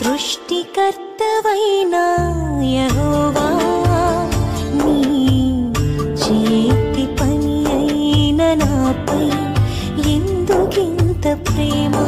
సృష్టికర్తవైన యహోవా నీ చేతి పని అయిన నాపై ఎందుకింత ప్రేమా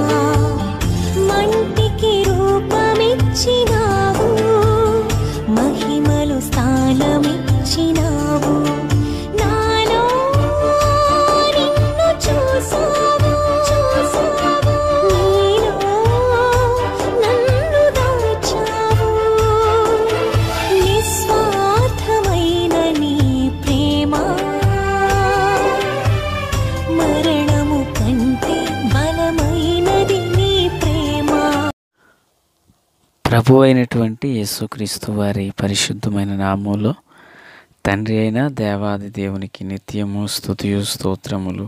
ప్రభు అయినటువంటి యేసుక్రీస్తు వారి పరిశుద్ధమైన నామంలో తండ్రి అయిన దేవాది దేవునికి నిత్యము స్థుతియు స్తోత్రములు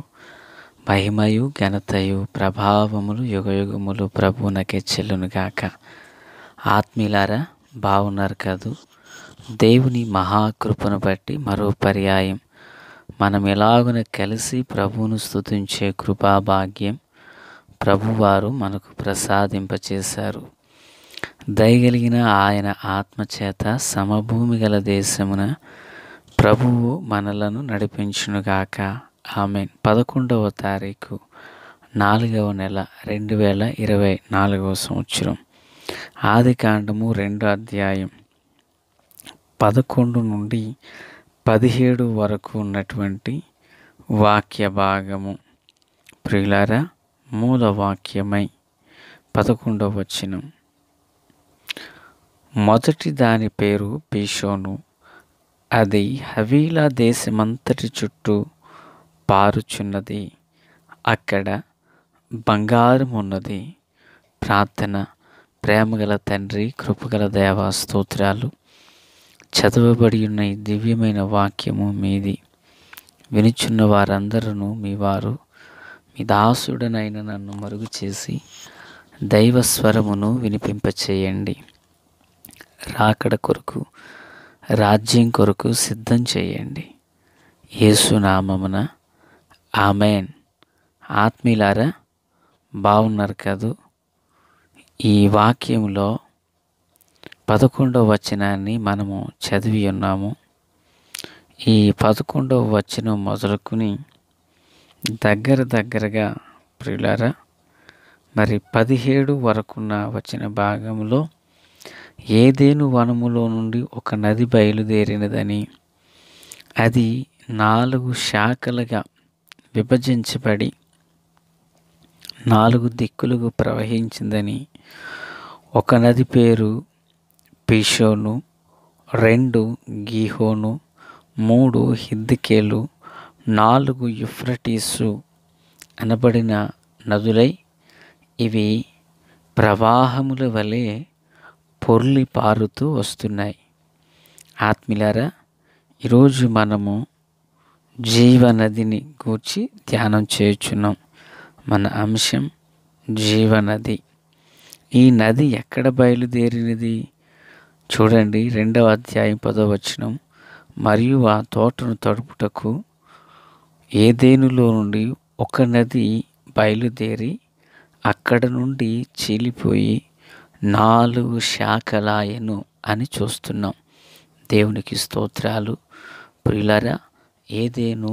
మహిమయు ఘనతయు ప్రభావములు యుగయుగములు ప్రభు నకే చెల్లునుగాక ఆత్మీలారా బాగున్నారు కాదు దేవుని మహాకృపను బట్టి మరో పర్యాయం మనం ఎలాగున కలిసి ప్రభువును స్థుతించే కృపా భాగ్యం ప్రభువారు మనకు ప్రసాదింపచేశారు దయగలిగిన ఆయన ఆత్మచేత సమభూమి గల దేశమున ప్రభువు మనలను నడిపించునుగాక ఆమె పదకొండవ తారీఖు నాలుగవ నెల రెండు వేల ఇరవై నాలుగవ సంవత్సరం ఆది కాండము రెండో అధ్యాయం పదకొండు నుండి పదిహేడు వరకు ఉన్నటువంటి వాక్య భాగము ప్రియులారా మూల వాక్యమై పదకొండవ వచ్చినం మొదటి దాని పేరు పీషోను అది హవీలా దేశమంతటి చుట్టూ పారుచున్నది అక్కడ బంగారం ఉన్నది ప్రార్థన ప్రేమగల తండ్రి కృపగల దేవా స్తోత్రాలు చదవబడి ఉన్న ఈ దివ్యమైన వాక్యము మీది వినిచున్న వారందరూ మీ వారు మీ దాసుడనైన నన్ను మరుగు చేసి దైవ స్వరమును వినిపింపచేయండి రాకడ కొరకు రాజ్యం కొరకు సిద్ధం చేయండి నామమున ఆమెన్ ఆత్మీయులారా బాగున్నారు కదూ ఈ వాక్యంలో పదకొండవ వచనాన్ని మనము చదివి ఉన్నాము ఈ పదకొండవ వచనం మొదలుకుని దగ్గర దగ్గరగా ప్రియులారా మరి పదిహేడు వరకున్న వచ్చిన భాగంలో ఏదేను వనములో నుండి ఒక నది బయలుదేరినదని అది నాలుగు శాఖలుగా విభజించబడి నాలుగు దిక్కులకు ప్రవహించిందని ఒక నది పేరు పిషోను రెండు గీహోను మూడు హిద్దికేలు నాలుగు యుఫ్రటీసు అనబడిన నదులై ఇవి ప్రవాహముల వలె పొర్లి పారుతూ వస్తున్నాయి ఆత్మిలారా ఈరోజు మనము జీవనదిని గూర్చి ధ్యానం చేయుచున్నాం మన అంశం జీవనది ఈ నది ఎక్కడ బయలుదేరినది చూడండి రెండవ అధ్యాయం వచ్చినం మరియు ఆ తోటను తడుపుటకు ఏదేనులో నుండి ఒక నది బయలుదేరి అక్కడ నుండి చీలిపోయి నాలుగు శాఖలాయను అని చూస్తున్నాం దేవునికి స్తోత్రాలు ప్రియులరా ఏదేను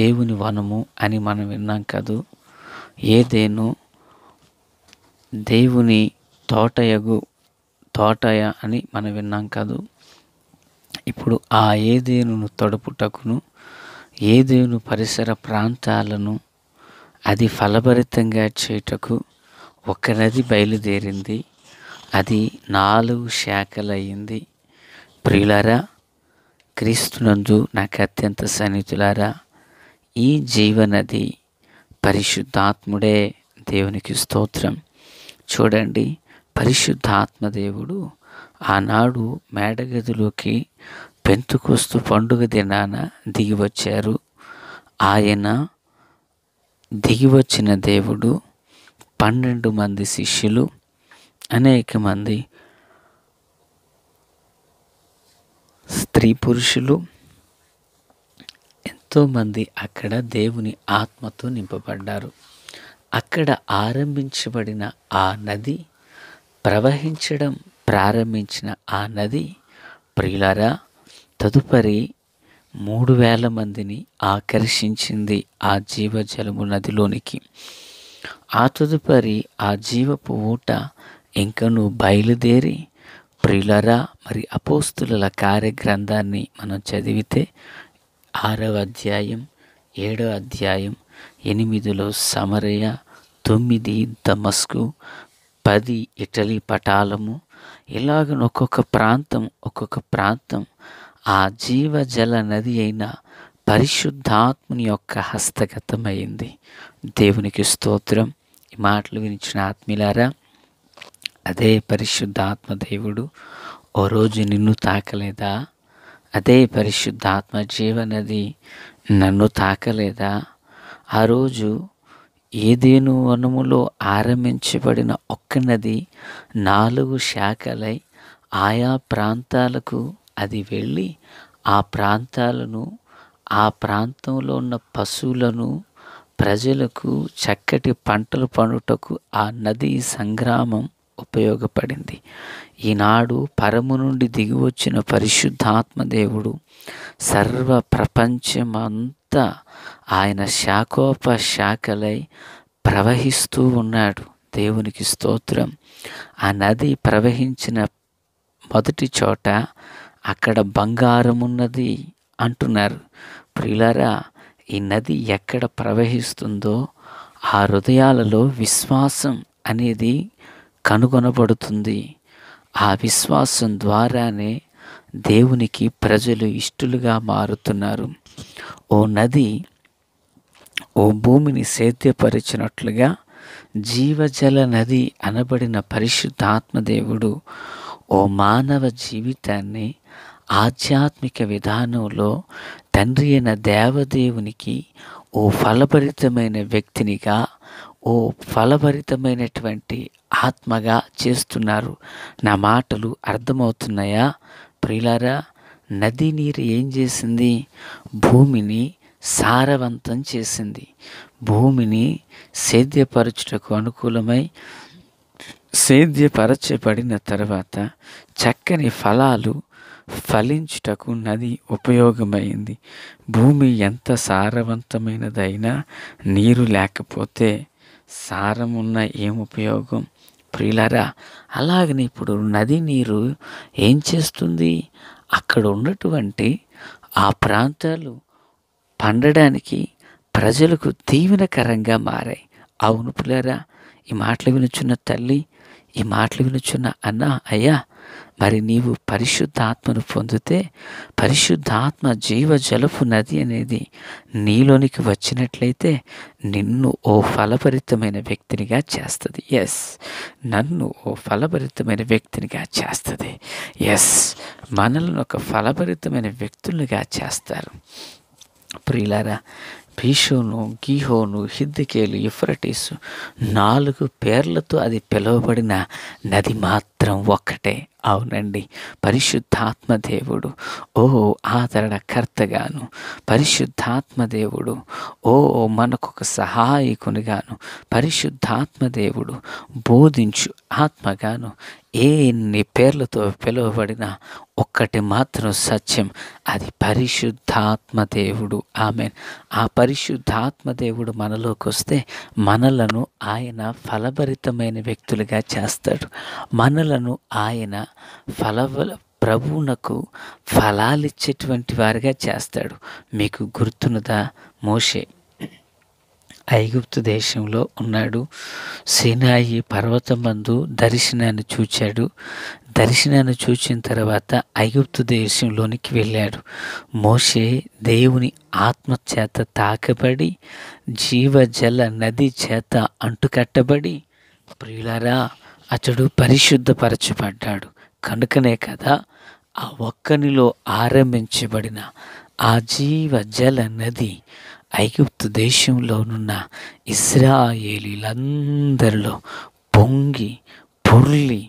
దేవుని వనము అని మనం విన్నాం కదూ ఏదేను దేవుని తోటయగు తోటయ అని మనం విన్నాం కాదు ఇప్పుడు ఆ ఏదేను తడుపుటకును ఏదేను పరిసర ప్రాంతాలను అది ఫలభరితంగా చేయుటకు ఒక నది బయలుదేరింది అది నాలుగు శాఖలయ్యింది ప్రియులారా క్రీస్తునందు నాకు అత్యంత సన్నిహితులారా ఈ జీవనది పరిశుద్ధాత్ముడే దేవునికి స్తోత్రం చూడండి పరిశుద్ధాత్మ దేవుడు ఆనాడు మేడగదిలోకి పెంతుకొస్తు పండుగ దినాన దిగివచ్చారు ఆయన దిగివచ్చిన దేవుడు పన్నెండు మంది శిష్యులు అనేక మంది స్త్రీ పురుషులు ఎంతోమంది అక్కడ దేవుని ఆత్మతో నింపబడ్డారు అక్కడ ఆరంభించబడిన ఆ నది ప్రవహించడం ప్రారంభించిన ఆ నది ప్రియులరా తదుపరి మూడు వేల మందిని ఆకర్షించింది ఆ జీవజలము నదిలోనికి ఆ తదుపరి ఆ జీవపు ఊట ఇంకా నువ్వు బయలుదేరి ప్రిలరా మరి అపోస్తుల కార్యగ్రంథాన్ని మనం చదివితే ఆరవ అధ్యాయం ఏడవ అధ్యాయం ఎనిమిదిలో సమరయ తొమ్మిది దమస్కు పది ఇటలీ పటాలము ఇలాగ ఒక్కొక్క ప్రాంతం ఒక్కొక్క ప్రాంతం ఆ జీవజల నది అయిన పరిశుద్ధాత్ముని యొక్క హస్తగతమైంది దేవునికి స్తోత్రం ఈ మాటలు వినిచిన ఆత్మీలారా అదే పరిశుద్ధాత్మ దేవుడు ఓ రోజు నిన్ను తాకలేదా అదే పరిశుద్ధాత్మ జీవనది నన్ను తాకలేదా ఆ రోజు ఏదేను వనములో ఆరంభించబడిన ఒక్క నది నాలుగు శాఖలై ఆయా ప్రాంతాలకు అది వెళ్ళి ఆ ప్రాంతాలను ఆ ప్రాంతంలో ఉన్న పశువులను ప్రజలకు చక్కటి పంటలు పండుటకు ఆ నది సంగ్రామం ఉపయోగపడింది ఈనాడు పరము నుండి దిగి వచ్చిన పరిశుద్ధాత్మదేవుడు సర్వ ప్రపంచమంతా ఆయన శాఖోపశాఖలై ప్రవహిస్తూ ఉన్నాడు దేవునికి స్తోత్రం ఆ నది ప్రవహించిన మొదటి చోట అక్కడ బంగారం ఉన్నది అంటున్నారు ప్రియులరా ఈ నది ఎక్కడ ప్రవహిస్తుందో ఆ హృదయాలలో విశ్వాసం అనేది కనుగొనబడుతుంది ఆ విశ్వాసం ద్వారానే దేవునికి ప్రజలు ఇష్టలుగా మారుతున్నారు ఓ నది ఓ భూమిని సేద్యపరిచినట్లుగా జీవజల నది అనబడిన పరిశుద్ధాత్మదేవుడు ఓ మానవ జీవితాన్ని ఆధ్యాత్మిక విధానంలో తండ్రి అయిన దేవదేవునికి ఓ ఫలభరితమైన వ్యక్తినిగా ఓ ఫలభరితమైనటువంటి ఆత్మగా చేస్తున్నారు నా మాటలు అర్థమవుతున్నాయా ప్రియులారా నది నీరు ఏం చేసింది భూమిని సారవంతం చేసింది భూమిని సేద్యపరచుటకు అనుకూలమై సేద్యపరచబడిన తర్వాత చక్కని ఫలాలు ఫలించుటకు నది ఉపయోగమైంది భూమి ఎంత సారవంతమైనదైనా నీరు లేకపోతే సారం ఉన్న ఏం ఉపయోగం ప్రియులారా అలాగని ఇప్పుడు నది నీరు ఏం చేస్తుంది అక్కడ ఉన్నటువంటి ఆ ప్రాంతాలు పండడానికి ప్రజలకు దీవెనకరంగా మారాయి అవును పిల్లరా ఈ మాటలు వినుచున్న తల్లి ఈ మాటలు వినుచున్న అన్న అయ్యా మరి నీవు పరిశుద్ధాత్మను పొందితే పరిశుద్ధాత్మ జీవ జలపు నది అనేది నీలోనికి వచ్చినట్లయితే నిన్ను ఓ ఫలభరితమైన వ్యక్తినిగా చేస్తుంది ఎస్ నన్ను ఓ ఫలభరితమైన వ్యక్తినిగా చేస్తుంది ఎస్ మనల్ని ఒక ఫలభరితమైన వ్యక్తులుగా చేస్తారు ప్రియులారా భీషోను గీహోను హిద్దికేలు ఇఫ్రటీసు నాలుగు పేర్లతో అది పిలువబడిన నది మాత్రం మాత్రం ఒక్కటే అవునండి పరిశుద్ధాత్మదేవుడు ఓ ఆదరణకర్తగాను పరిశుద్ధాత్మదేవుడు ఓ మనకొక సహాయకునిగాను పరిశుద్ధాత్మదేవుడు బోధించు ఆత్మగాను ఎన్ని పేర్లతో పిలువబడిన ఒక్కటి మాత్రం సత్యం అది పరిశుద్ధాత్మదేవుడు ఆమె ఆ పరిశుద్ధాత్మదేవుడు మనలోకి వస్తే మనలను ఆయన ఫలభరితమైన వ్యక్తులుగా చేస్తాడు మనల పనులను ఆయన ఫలవల ప్రభువునకు ఫలాలిచ్చేటువంటి వారిగా చేస్తాడు మీకు గుర్తున్నదా మోషే ఐగుప్తు దేశంలో ఉన్నాడు సినాయి పర్వతమందు దర్శనాన్ని చూచాడు దర్శనాన్ని చూచిన తర్వాత ఐగుప్తు దేశంలోనికి వెళ్ళాడు మోషే దేవుని ఆత్మచేత తాకబడి జీవజల నది చేత అంటుకట్టబడి ప్రియులారా అతడు పరిశుద్ధపరచబడ్డాడు కనుకనే కదా ఆ ఒక్కనిలో ఆరంభించబడిన ఆ జీవ జల నది ఐగుప్తు దేశంలోనున్న ఇస్రాయేలీలందరిలో పొంగి పొర్లి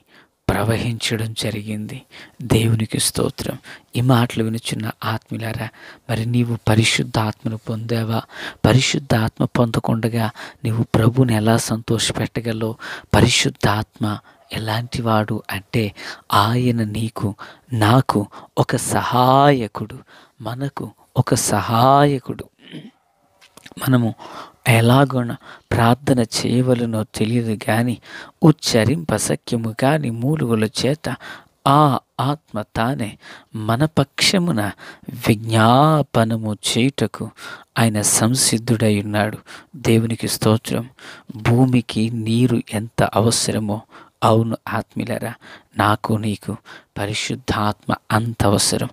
ప్రవహించడం జరిగింది దేవునికి స్తోత్రం ఈ మాటలు వినిచున్న ఆత్మలారా మరి నీవు పరిశుద్ధ ఆత్మను పొందావా పరిశుద్ధ ఆత్మ పొందకుండగా నీవు ప్రభుని ఎలా సంతోష పెట్టగలవు పరిశుద్ధ ఆత్మ వాడు అంటే ఆయన నీకు నాకు ఒక సహాయకుడు మనకు ఒక సహాయకుడు మనము ఎలాగున ప్రార్థన చేయవలనో తెలియదు కానీ ఉచ్చరింపసఖ్యము కాని మూలుగుల చేత ఆ ఆత్మ తానే మన పక్షమున విజ్ఞాపనము చేయుటకు ఆయన సంసిద్ధుడై ఉన్నాడు దేవునికి స్తోత్రం భూమికి నీరు ఎంత అవసరమో అవును ఆత్మీలరా నాకు నీకు పరిశుద్ధాత్మ అంత అవసరం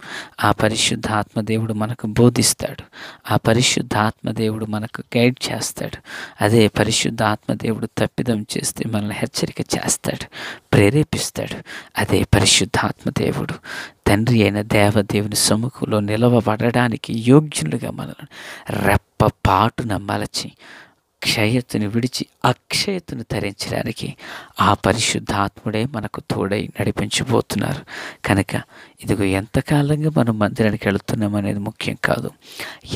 ఆ పరిశుద్ధాత్మ దేవుడు మనకు బోధిస్తాడు ఆ పరిశుద్ధాత్మ దేవుడు మనకు గైడ్ చేస్తాడు అదే పరిశుద్ధాత్మ దేవుడు తప్పిదం చేస్తే మనల్ని హెచ్చరిక చేస్తాడు ప్రేరేపిస్తాడు అదే పరిశుద్ధాత్మ దేవుడు తండ్రి అయిన దేవదేవుని సముఖంలో నిలవబడడానికి యోగ్యులుగా మనల్ని రెప్పపాటున మలచి క్షయతను విడిచి అక్షయతను ధరించడానికి ఆ పరిశుద్ధాత్ముడే మనకు తోడై నడిపించబోతున్నారు కనుక ఇదిగో ఎంతకాలంగా మనం మందిరానికి వెళుతున్నాం అనేది ముఖ్యం కాదు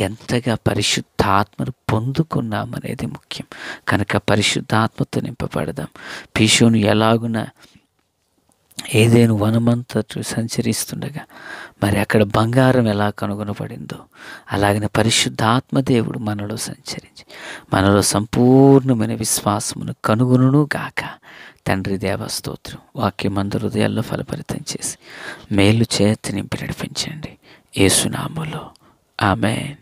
ఎంతగా పరిశుద్ధాత్మను పొందుకున్నాం అనేది ముఖ్యం కనుక పరిశుద్ధాత్మతో నింపబడదాం పీశువును ఎలాగున ఏదేను వనమంతట సంచరిస్తుండగా మరి అక్కడ బంగారం ఎలా కనుగొనబడిందో అలాగనే పరిశుద్ధాత్మదేవుడు మనలో సంచరించి మనలో సంపూర్ణమైన విశ్వాసమును కనుగొను గాక తండ్రి దేవస్తోత్రం వాక్యం అందరు హృదయాల్లో ఫలపరితం చేసి మేలు చేతి నింపి నడిపించండి ఏసునాములో ఆమెన్